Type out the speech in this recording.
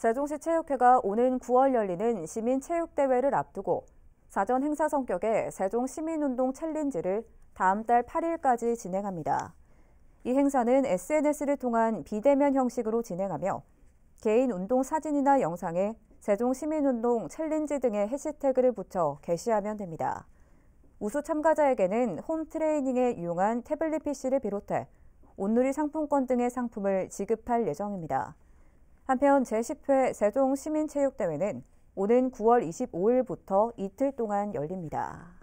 세종시 체육회가 오는 9월 열리는 시민체육대회를 앞두고 사전 행사 성격의 세종 시민운동 챌린지를 다음 달 8일까지 진행합니다. 이 행사는 SNS를 통한 비대면 형식으로 진행하며 개인 운동 사진이나 영상에 세종 시민운동 챌린지 등의 해시태그를 붙여 게시하면 됩니다. 우수 참가자에게는 홈 트레이닝에 이용한 태블릿 PC를 비롯해 온누리 상품권 등의 상품을 지급할 예정입니다. 한편 제10회 세종시민체육대회는 오는 9월 25일부터 이틀 동안 열립니다.